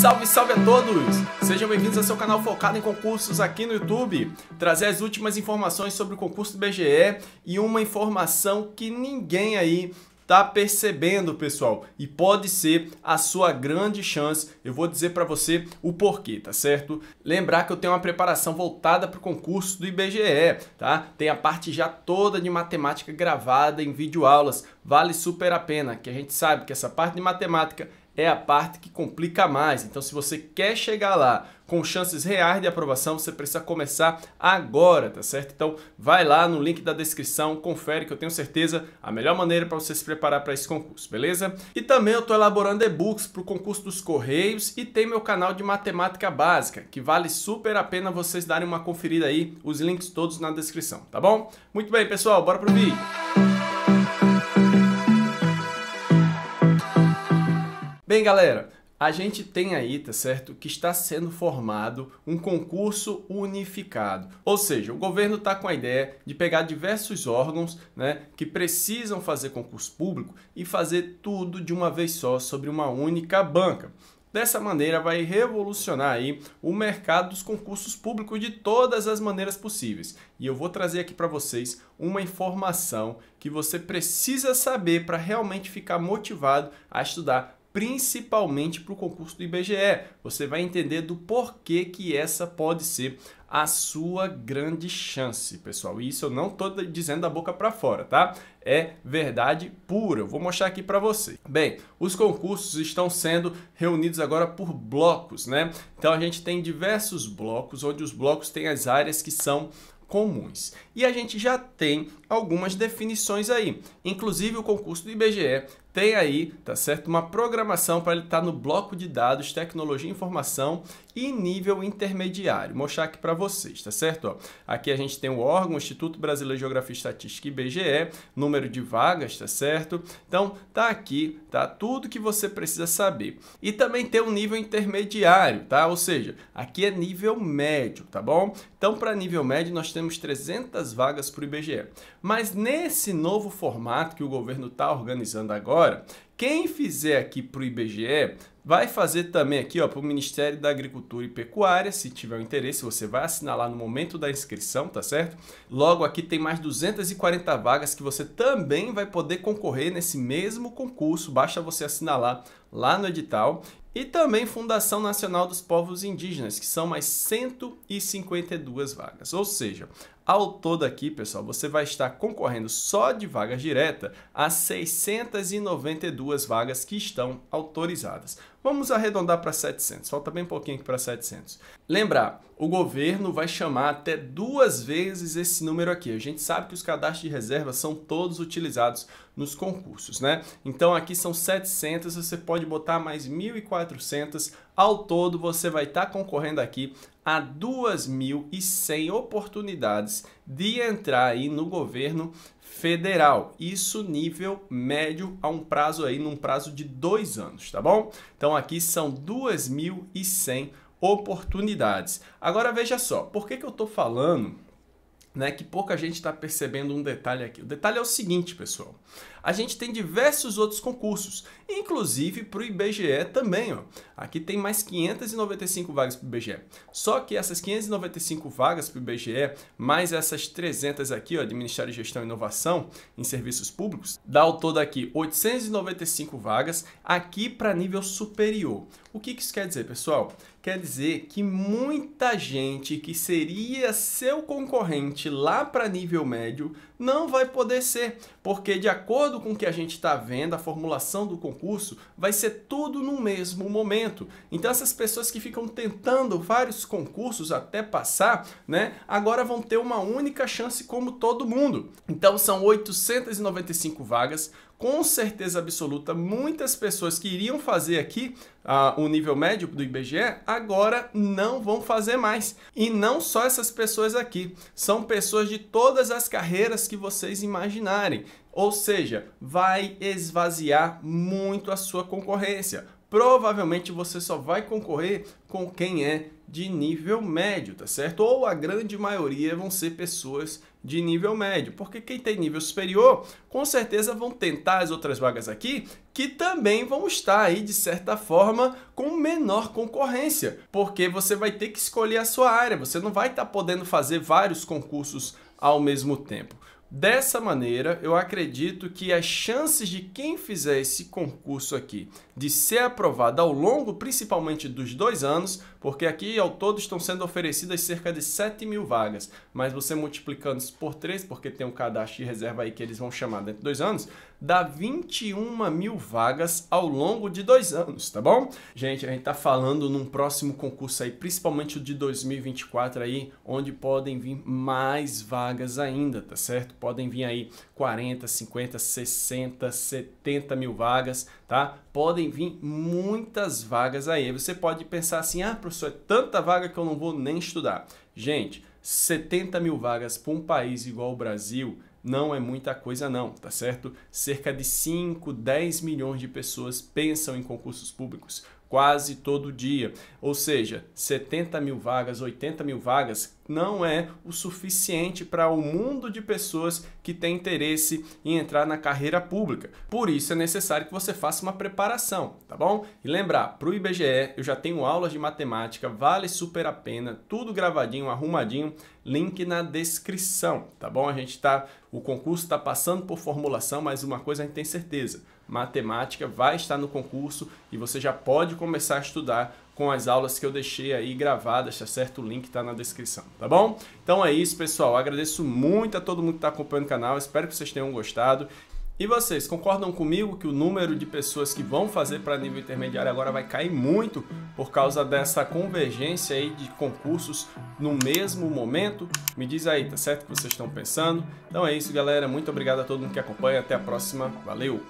Salve, salve a todos! Sejam bem-vindos ao seu canal focado em concursos aqui no YouTube. Trazer as últimas informações sobre o concurso do BGE e uma informação que ninguém aí tá percebendo, pessoal, e pode ser a sua grande chance. Eu vou dizer para você o porquê, tá certo? Lembrar que eu tenho uma preparação voltada para o concurso do IBGE, tá? Tem a parte já toda de matemática gravada em vídeo aulas. Vale super a pena, que a gente sabe que essa parte de matemática é a parte que complica mais. Então, se você quer chegar lá com chances reais de aprovação, você precisa começar agora, tá certo? Então, vai lá no link da descrição, confere que eu tenho certeza a melhor maneira para você se preparar para esse concurso, beleza? E também eu estou elaborando e-books para o concurso dos Correios e tem meu canal de matemática básica, que vale super a pena vocês darem uma conferida aí, os links todos na descrição, tá bom? Muito bem, pessoal, bora pro vídeo! bem, galera? A gente tem aí, tá certo, que está sendo formado um concurso unificado. Ou seja, o governo está com a ideia de pegar diversos órgãos né, que precisam fazer concurso público e fazer tudo de uma vez só sobre uma única banca. Dessa maneira vai revolucionar aí o mercado dos concursos públicos de todas as maneiras possíveis. E eu vou trazer aqui para vocês uma informação que você precisa saber para realmente ficar motivado a estudar principalmente para o concurso do IBGE. Você vai entender do porquê que essa pode ser a sua grande chance, pessoal. E isso eu não estou dizendo da boca para fora, tá? É verdade pura. Eu vou mostrar aqui para você. Bem, os concursos estão sendo reunidos agora por blocos, né? Então a gente tem diversos blocos, onde os blocos têm as áreas que são comuns. E a gente já tem algumas definições aí. Inclusive o concurso do IBGE tem aí, tá certo? Uma programação para ele estar tá no bloco de dados, tecnologia e informação e nível intermediário. Vou mostrar aqui para vocês, tá certo? Ó, aqui a gente tem o órgão, Instituto Brasileiro de Geografia e Estatística, IBGE, número de vagas, tá certo? Então, tá aqui, tá? Tudo que você precisa saber. E também tem o um nível intermediário, tá? Ou seja, aqui é nível médio, tá bom? Então, para nível médio, nós temos 300 vagas para o IBGE. Mas nesse novo formato que o governo está organizando agora, Agora, quem fizer aqui para o IBGE vai fazer também aqui para o Ministério da Agricultura e Pecuária, se tiver um interesse, você vai assinar lá no momento da inscrição, tá certo? Logo aqui tem mais 240 vagas que você também vai poder concorrer nesse mesmo concurso, basta você assinar lá, lá no edital. E também Fundação Nacional dos Povos Indígenas, que são mais 152 vagas. Ou seja, ao todo aqui, pessoal, você vai estar concorrendo só de vaga direta a 692 vagas que estão autorizadas. Vamos arredondar para 700, falta bem pouquinho aqui para 700. Lembrar, o governo vai chamar até duas vezes esse número aqui. A gente sabe que os cadastros de reserva são todos utilizados nos concursos, né? Então aqui são 700, você pode botar mais 1.400. Ao todo, você vai estar tá concorrendo aqui a 2.100 oportunidades de entrar aí no governo federal. Isso nível médio a um prazo aí, num prazo de dois anos, tá bom? Então aqui são 2.100 oportunidades. Agora veja só, por que, que eu estou falando né, que pouca gente está percebendo um detalhe aqui? O detalhe é o seguinte, pessoal a gente tem diversos outros concursos, inclusive para o IBGE também. Ó. Aqui tem mais 595 vagas para o IBGE. Só que essas 595 vagas para o IBGE, mais essas 300 aqui ó, de Ministério de Gestão e Inovação em Serviços Públicos, dá ao todo aqui 895 vagas aqui para nível superior. O que, que isso quer dizer, pessoal? Quer dizer que muita gente que seria seu concorrente lá para nível médio não vai poder ser, porque de acordo acordo com o que a gente está vendo, a formulação do concurso vai ser tudo no mesmo momento. Então essas pessoas que ficam tentando vários concursos até passar, né, agora vão ter uma única chance como todo mundo. Então são 895 vagas, com certeza absoluta, muitas pessoas que iriam fazer aqui uh, o nível médio do IBGE agora não vão fazer mais. E não só essas pessoas aqui, são pessoas de todas as carreiras que vocês imaginarem. Ou seja, vai esvaziar muito a sua concorrência. Provavelmente você só vai concorrer com quem é de nível médio, tá certo? Ou a grande maioria vão ser pessoas de nível médio, porque quem tem nível superior, com certeza vão tentar as outras vagas aqui, que também vão estar aí de certa forma com menor concorrência, porque você vai ter que escolher a sua área, você não vai estar tá podendo fazer vários concursos ao mesmo tempo. Dessa maneira, eu acredito que as chances de quem fizer esse concurso aqui de ser aprovado ao longo, principalmente dos dois anos, porque aqui ao todo estão sendo oferecidas cerca de 7 mil vagas, mas você multiplicando isso por 3, porque tem um cadastro de reserva aí que eles vão chamar dentro de dois anos, dá 21 mil vagas ao longo de dois anos, tá bom? Gente, a gente tá falando num próximo concurso aí, principalmente o de 2024 aí, onde podem vir mais vagas ainda, tá certo? Podem vir aí 40, 50, 60, 70 mil vagas, tá? Podem vir muitas vagas aí. Você pode pensar assim, ah, professor, é tanta vaga que eu não vou nem estudar. Gente, 70 mil vagas para um país igual o Brasil não é muita coisa não, tá certo? Cerca de 5, 10 milhões de pessoas pensam em concursos públicos quase todo dia. Ou seja, 70 mil vagas, 80 mil vagas não é o suficiente para o um mundo de pessoas que tem interesse em entrar na carreira pública. Por isso é necessário que você faça uma preparação, tá bom? E lembrar, para o IBGE eu já tenho aulas de matemática, vale super a pena, tudo gravadinho, arrumadinho, link na descrição, tá bom? A gente tá, o concurso está passando por formulação, mas uma coisa a gente tem certeza matemática vai estar no concurso e você já pode começar a estudar com as aulas que eu deixei aí gravadas, tá certo? O link está na descrição, tá bom? Então é isso, pessoal. Eu agradeço muito a todo mundo que está acompanhando o canal. Espero que vocês tenham gostado. E vocês concordam comigo que o número de pessoas que vão fazer para nível intermediário agora vai cair muito por causa dessa convergência aí de concursos no mesmo momento? Me diz aí, tá certo o que vocês estão pensando? Então é isso, galera. Muito obrigado a todo mundo que acompanha. Até a próxima. Valeu!